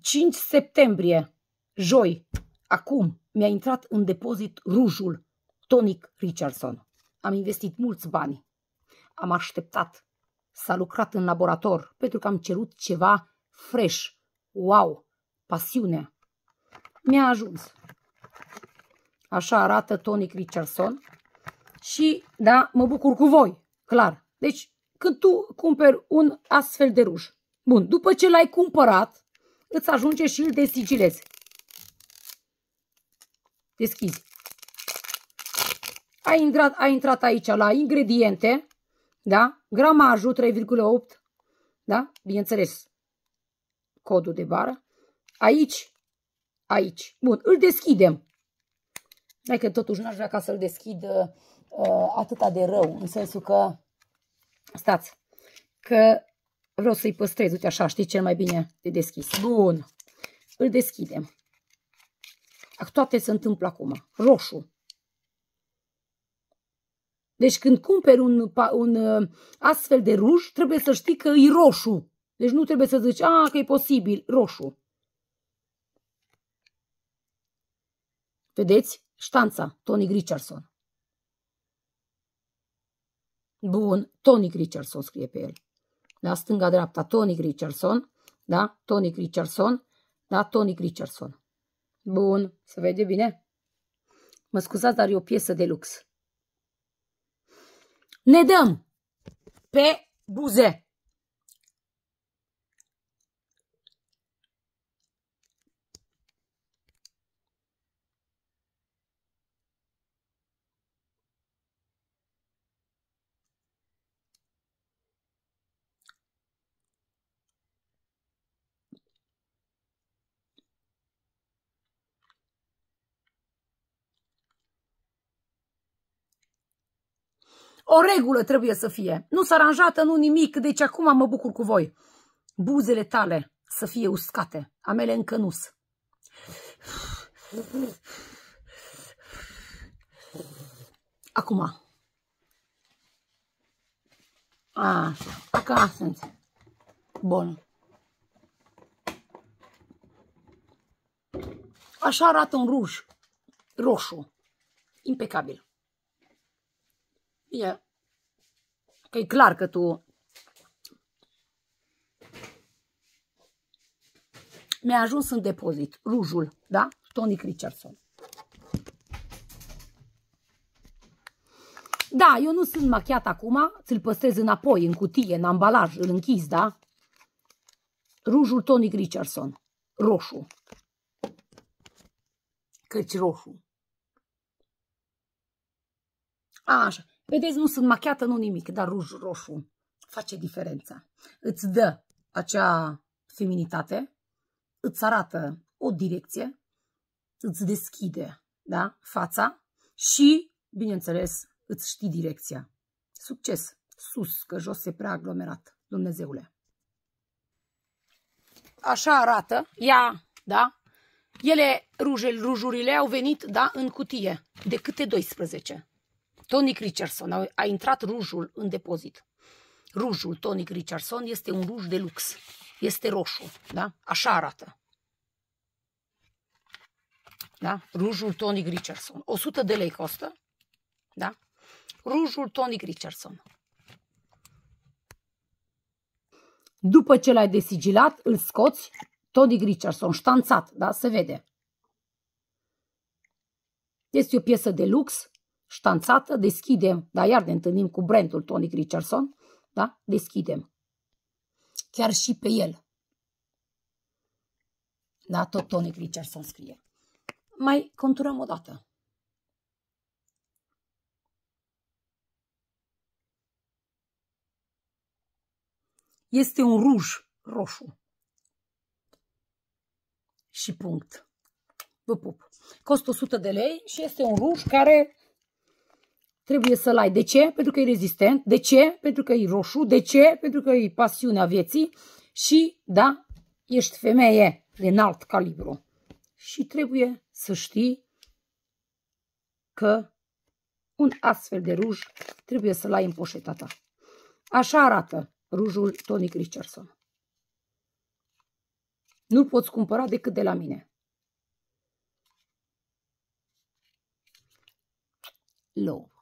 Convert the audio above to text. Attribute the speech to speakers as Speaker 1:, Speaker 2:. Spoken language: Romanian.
Speaker 1: 5 septembrie, joi, acum mi-a intrat în depozit rujul Tonic Richardson. Am investit mulți bani. Am așteptat. S-a lucrat în laborator pentru că am cerut ceva fresh. Wow! Pasiunea! Mi-a ajuns. Așa arată Tonic Richardson. Și, da, mă bucur cu voi, clar. Deci, când tu cumperi un astfel de ruj, bun, după ce l-ai cumpărat, îți ajunge și îl desigilezi. Deschizi. A intrat, a intrat aici la ingrediente, da? Gramajul 3,8, da? Bineînțeles, codul de bară. Aici, aici. Bun, îl deschidem. Hai că totuși n-aș vrea ca să-l deschid uh, uh atâta de rău, în sensul că, stați, că Vreau să-i păstrez, uite așa, știi cel mai bine de deschis. Bun, îl deschidem. Toate se întâmplă acum. Roșu. Deci când cumperi un, un uh, astfel de ruj, trebuie să știi că e roșu. Deci nu trebuie să zici, a, că e posibil, roșu. Vedeți? Ștanța, Tony Richardson. Bun, Tony Richardson scrie pe el da? stânga-dreapta, Tonic Richardson, da? Tonic Richardson, da? Tonic Richardson. Bun, se vede bine? Mă scuzați, dar e o piesă de lux. Ne dăm pe buze! O regulă trebuie să fie. Nu s-a aranjată, nu nimic, deci acum mă bucur cu voi. Buzele tale să fie uscate, a mele încă nu Acum. Așa, acá sunt. Bun. Așa arată un ruj roșu. Impecabil. Bine, că e clar că tu mi-a ajuns în depozit rujul, da? Tony Richardson. Da, eu nu sunt machiat acum, ți-l păstrez înapoi, în cutie, în ambalaj, îl închis, da? Rujul Tony Richardson, roșu. Căci roșu. A, așa. Vedeți, nu sunt machiată, nu nimic, dar ruj roșu face diferența. Îți dă acea feminitate, îți arată o direcție, îți deschide da? fața și, bineînțeles, îți știi direcția. Succes! Sus, că jos e prea aglomerat, Dumnezeule. Așa arată, ea, da? Ele, rujurile au venit, da, în cutie, de câte 12. Tonic Richardson a intrat rujul în depozit. Rujul Tonic Richardson este un ruj de lux. Este roșu, da? Așa arată. Da? Rujul Tonic Richardson. 100 de lei costă. Da? Rujul Tonic Richardson. După ce l-ai desigilat, îl scoți, Tonic Richardson, ștanțat, da? Se vede. Este o piesă de lux, ștanțată, deschidem, dar iar ne întâlnim cu brandul Tonic Richardson, da? deschidem. Chiar și pe el. Da, tot Tonic Richardson scrie. Mai conturăm o dată. Este un ruj roșu. Și punct. Vă pup. Costă 100 de lei și este un ruj care trebuie să-l ai. De ce? Pentru că e rezistent. De ce? Pentru că e roșu. De ce? Pentru că e pasiunea vieții. Și, da, ești femeie de înalt calibru. Și trebuie să știi că un astfel de ruj trebuie să-l ai în poșeta ta. Așa arată rujul Tony Richardson. Nu-l poți cumpăra decât de la mine. Love.